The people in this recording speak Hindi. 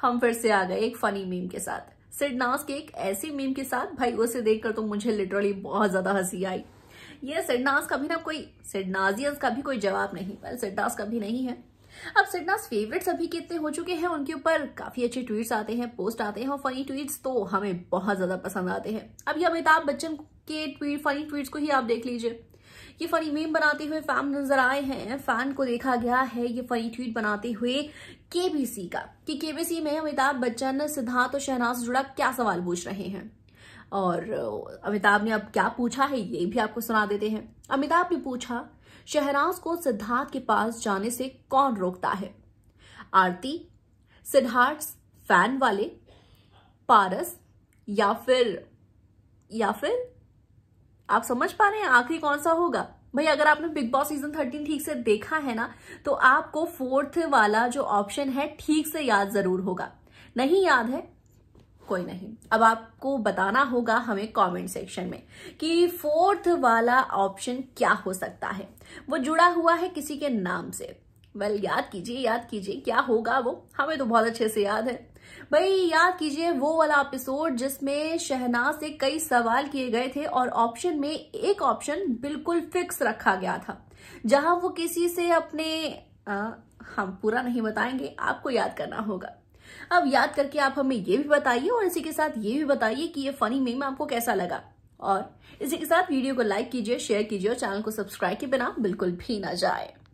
हम फिर से आ गए एक फनी मीम के साथ सिडनास के एक ऐसे मीम के साथ भाई उसे देखकर तो मुझे लिटरली बहुत ज्यादा हंसी आई ये सिडनास का भी ना कोई सिडनाजियंस का भी कोई जवाब नहीं पर सिडनास का भी नहीं है अब सिडनास फेवरेट सभी के इतने हो चुके हैं उनके ऊपर काफी अच्छे ट्वीट्स आते हैं पोस्ट आते हैं और फनी ट्वीट्स तो हमें बहुत ज्यादा पसंद आते हैं अब ये अमिताभ बच्चन के ट्वीट फनी ट्वीट्स को ही आप देख लीजिए ये फनी मेम बनाते हुए फैम नजर आए हैं फैन को देखा गया है ये फनी ट्वीट बनाते हुए केबीसी का कि केबीसी में अमिताभ बच्चन सिद्धार्थ और शहनाज जुड़ा क्या सवाल पूछ रहे हैं और अमिताभ ने अब क्या पूछा है ये भी आपको सुना देते हैं अमिताभ ने पूछा शहनाज को सिद्धार्थ के पास जाने से कौन रोकता है आरती सिद्धार्थ फैन वाले पारस या फिर या फिर आप समझ पा रहे हैं आखिरी कौन सा होगा भाई अगर आपने बिग बॉस सीजन थर्टीन ठीक से देखा है ना तो आपको फोर्थ वाला जो ऑप्शन है ठीक से याद जरूर होगा नहीं याद है कोई नहीं अब आपको बताना होगा हमें कमेंट सेक्शन में कि फोर्थ वाला ऑप्शन क्या हो सकता है वो जुड़ा हुआ है किसी के नाम से वेल well, याद कीजिए याद कीजिए क्या होगा वो हमें तो बहुत अच्छे से याद है भाई याद कीजिए वो वाला एपिसोड जिसमें शहनाज से कई सवाल किए गए थे और ऑप्शन में एक ऑप्शन बिल्कुल फिक्स रखा गया था जहां वो किसी से अपने आ, हम पूरा नहीं बताएंगे आपको याद करना होगा अब याद करके आप हमें ये भी बताइए और इसी के साथ ये भी बताइए कि ये फनी मेम आपको कैसा लगा और इसी के साथ वीडियो को लाइक कीजिए शेयर कीजिए और चैनल को सब्सक्राइब के बिना बिल्कुल भी ना जाए